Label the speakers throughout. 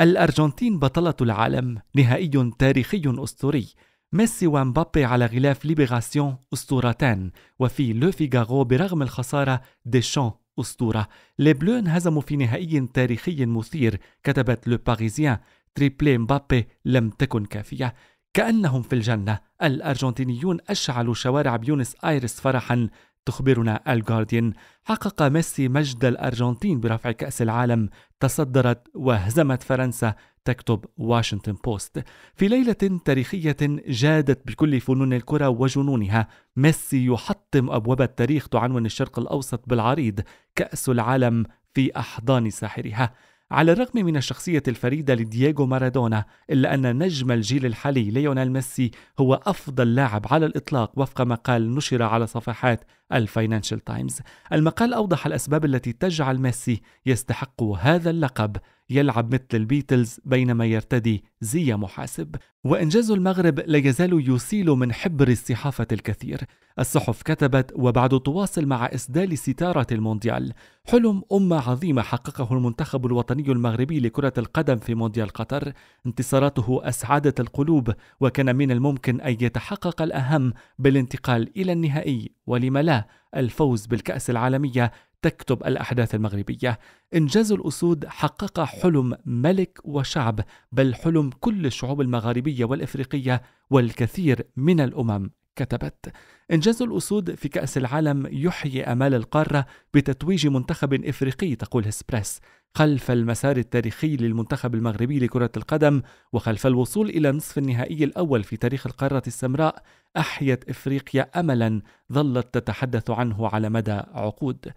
Speaker 1: الأرجنتين بطلة العالم نهائي تاريخي أسطوري ميسي ومبابي على غلاف ليبراسيون أسطورتان وفي لو فيغارو برغم الخسارة ديشان أسطورة لي بلو انهزموا في نهائي تاريخي مثير كتبت لو باريزيان تريبلي مبابي لم تكن كافية كأنهم في الجنة الأرجنتينيون أشعلوا شوارع بيونس آيرس فرحا تخبرنا الجارديان حقق ميسي مجد الأرجنتين برفع كأس العالم تصدرت وهزمت فرنسا تكتب واشنطن بوست في ليلة تاريخية جادت بكل فنون الكرة وجنونها ميسي يحطم أبواب التاريخ تعنون الشرق الأوسط بالعريض كأس العالم في أحضان ساحرها على الرغم من الشخصية الفريدة لدييغو مارادونا إلا أن نجم الجيل الحالي ليونيل ميسي هو أفضل لاعب على الإطلاق وفق مقال نشر على صفحات الفاينانشال تايمز المقال أوضح الأسباب التي تجعل ميسي يستحق هذا اللقب يلعب مثل البيتلز بينما يرتدي زي محاسب وإنجاز المغرب لا يزال يسيل من حبر الصحافة الكثير الصحف كتبت وبعد تواصل مع إسدال ستارة المونديال حلم أمة عظيمة حققه المنتخب الوطني المغربي لكرة القدم في مونديال قطر انتصاراته أسعدت القلوب وكان من الممكن أن يتحقق الأهم بالانتقال إلى النهائي ولم لا الفوز بالكأس العالمية تكتب الأحداث المغربية إنجاز الأسود حقق حلم ملك وشعب بل حلم كل الشعوب المغاربية والإفريقية والكثير من الأمم كتبت إنجاز الأسود في كأس العالم يحيي أمال القارة بتتويج منتخب إفريقي تقول هسبريس خلف المسار التاريخي للمنتخب المغربي لكرة القدم وخلف الوصول إلى نصف النهائي الأول في تاريخ القارة السمراء أحيت إفريقيا أملا ظلت تتحدث عنه على مدى عقود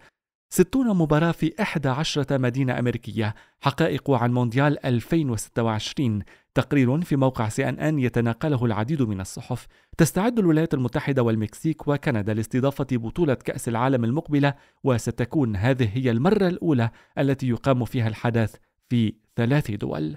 Speaker 1: ستون مباراة في 11 مدينة أمريكية حقائق عن مونديال 2026 تقرير في موقع سي ان ان يتناقله العديد من الصحف تستعد الولايات المتحدة والمكسيك وكندا لاستضافة بطولة كأس العالم المقبلة وستكون هذه هي المرة الأولى التي يقام فيها الحدث في ثلاث دول